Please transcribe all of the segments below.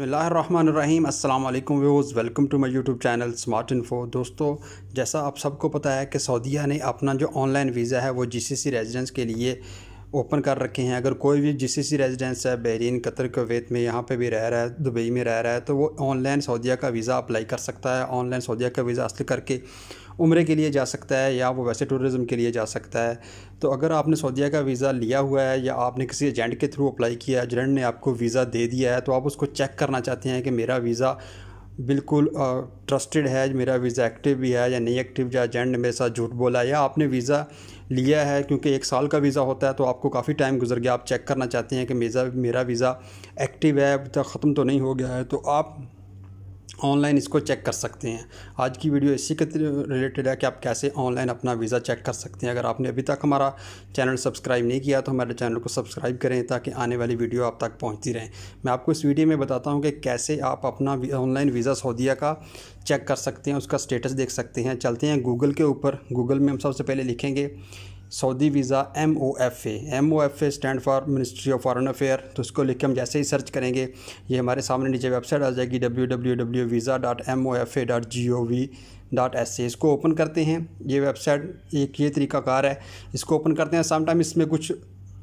बसमीम् अल्लाम views welcome to my YouTube channel smart info दोस्तों जैसा आप सबको पता है कि सऊदीया ने अपना जो ऑनलाइन वीज़ा है वो जीसीसी रेजिडेंस के लिए ओपन कर रखे हैं अगर कोई भी सी रेजिडेंस है बहरीन कतर कवैत में यहाँ पे भी रह रहा है दुबई में रह रहा है तो वो ऑनलाइन सऊदिया का वीज़ा अप्लाई कर सकता है ऑनलाइन सऊदिया का वीज़ा हासिल करके उम्र के लिए जा सकता है या वो वैसे टूरिज़म के लिए जा सकता है तो अगर आपने सऊदिया का वीज़ा लिया हुआ है या आपने किसी एजेंट के थ्रू अप्लाई किया है एजेंट ने आपको वीज़ा दे दिया है तो आप उसको चेक करना चाहते हैं कि मेरा वीज़ा बिल्कुल ट्रस्टेड है मेरा वीज़ा एक्टिव भी है या नहीं एक्टिव या एजेंट ने मेरे साथ झूठ बोला या आपने वीज़ा लिया है क्योंकि एक साल का वीज़ा होता है तो आपको काफ़ी टाइम गुजर गया आप चेक करना चाहते हैं कि मेज़ा मेरा वीज़ा एक्टिव है अब तक ख़त्म तो नहीं हो गया है तो आप ऑनलाइन इसको चेक कर सकते हैं आज की वीडियो इसी के रिलेटेड है कि आप कैसे ऑनलाइन अपना वीज़ा चेक कर सकते हैं अगर आपने अभी तक हमारा चैनल सब्सक्राइब नहीं किया तो हमारे चैनल को सब्सक्राइब करें ताकि आने वाली वीडियो आप तक पहुंचती रहें मैं आपको इस वीडियो में बताता हूं कि कैसे आप अपना ऑनलाइन वीज़ा सऊदिया का चेक कर सकते हैं उसका स्टेटस देख सकते हैं चलते हैं गूगल के ऊपर गूगल में हम सबसे पहले लिखेंगे Saudi visa M O F A M O F A stand for ministry of foreign affair तो उसको लिख के हम जैसे ही सर्च करेंगे ये हमारे सामने नीचे वेबसाइट आ जाएगी W W W visa dot M O F A dot G O V dot S A इसको ओपन करते हैं ये वेबसाइट एक ये तरीकाकार है इसको ओपन करते हैं समटाइम इसमें कुछ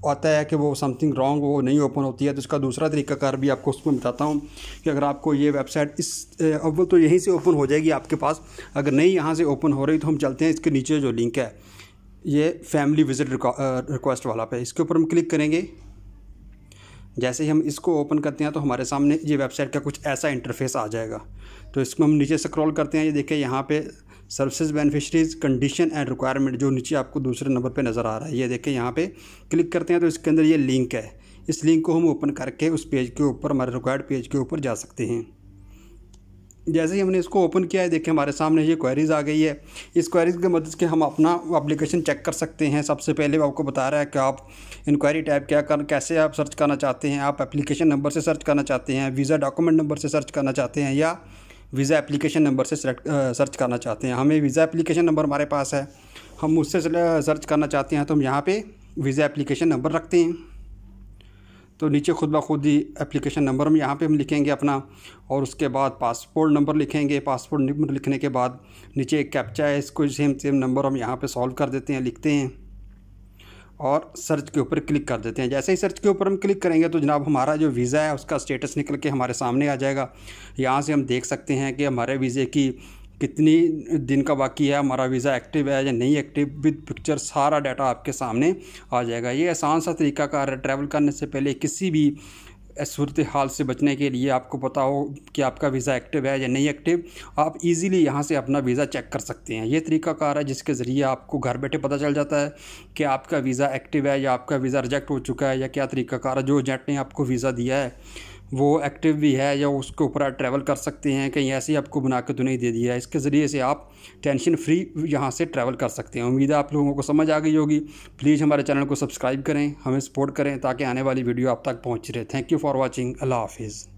आता है कि वो समथिंग रॉन्ग वो नहीं ओपन होती है तो इसका दूसरा तरीकाकार भी आपको उसमें बताता हूँ कि अगर आपको ये वेबसाइट इस अव्वल तो यहीं से ओपन हो जाएगी आपके पास अगर नहीं यहाँ से ओपन हो रही तो हम चलते हैं इसके नीचे जो लिंक है ये फैमिली विजिट रिक्वेस्ट वाला पे इसके ऊपर हम क्लिक करेंगे जैसे ही हम इसको ओपन करते हैं तो हमारे सामने ये वेबसाइट का कुछ ऐसा इंटरफेस आ जाएगा तो इसको हम नीचे स्क्रॉल करते हैं ये देखिए यहाँ पे services beneficiaries condition and requirement जो नीचे आपको दूसरे नंबर पे नज़र आ रहा है ये देखिए यहाँ पे क्लिक करते हैं तो इसके अंदर ये लिंक है इस लिंक को हम ओपन करके उस पेज के ऊपर हमारे रिक्वायर्ड पेज के ऊपर जा सकते हैं जैसे ही हमने इसको ओपन किया है देखिए हमारे सामने ये क्वेरीज़ आ गई है इस क्वेरीज़ की मदद से हम अपना एप्लीकेशन चेक कर सकते हैं सबसे पहले आपको बता रहा है कि आप इंक्वायरी टाइप क्या कर कैसे आप सर्च करना चाहते हैं आप एप्लीकेशन नंबर से सर्च करना चाहते हैं वीज़ा डॉक्यूमेंट नंबर से सर्च करना चाहते हैं या वीज़ा एप्लीकेशन नंबर से सर्च करना चाहते हैं हमें वीज़ा एप्लीकेशन नंबर हमारे पास है हम उससे सर्च करना चाहते हैं तो हम यहाँ पर वीज़ा एप्लीकेशन नंबर रखते हैं तो नीचे खुद ब खुद ही एप्लीकेशन नंबर में यहाँ पे हम लिखेंगे अपना और उसके बाद पासपोर्ट नंबर लिखेंगे पासपोर्ट नंबर लिखने के बाद नीचे एक कैप्चा है इसको सेम सेम नंबर हम यहाँ पे सॉल्व कर देते हैं लिखते हैं और सर्च के ऊपर क्लिक कर देते हैं जैसे ही सर्च के ऊपर हम क्लिक करेंगे तो जनाब हमारा जो वीज़ा है उसका स्टेटस निकल के हमारे सामने आ जाएगा यहाँ से हम देख सकते हैं कि हमारे वीज़े की कितनी दिन का बाकी है हमारा वीज़ा एक्टिव है या नहीं एक्टिव विद पिक्चर सारा डाटा आपके सामने आ जाएगा ये आसान सा तरीका कार है ट्रैवल करने से पहले किसी भी सूरत हाल से बचने के लिए आपको पता हो कि आपका वीज़ा एक्टिव है या नहीं एक्टिव आप इजीली यहाँ से अपना वीज़ा चेक कर सकते हैं ये तरीका कार है जिसके ज़रिए आपको घर बैठे पता चल जाता है कि आपका वीज़ा एक्टिव है या आपका वीज़ा रिजेक्ट हो चुका है या क्या तरीका कार है जो एजेंट ने आपको वीज़ा दिया है वो एक्टिव भी है या उसके ऊपर आप ट्रैवल कर सकते हैं कहीं ऐसे ही आपको बना के तो नहीं दे दिया है इसके ज़रिए से आप टेंशन फ्री यहाँ से ट्रैवल कर सकते हैं उम्मीद है आप लोगों को समझ आ गई होगी प्लीज़ हमारे चैनल को सब्सक्राइब करें हमें सपोर्ट करें ताकि आने वाली वीडियो आप तक पहुँच रहे थैंक यू फॉर वॉचिंग अल्लाह हाफिज़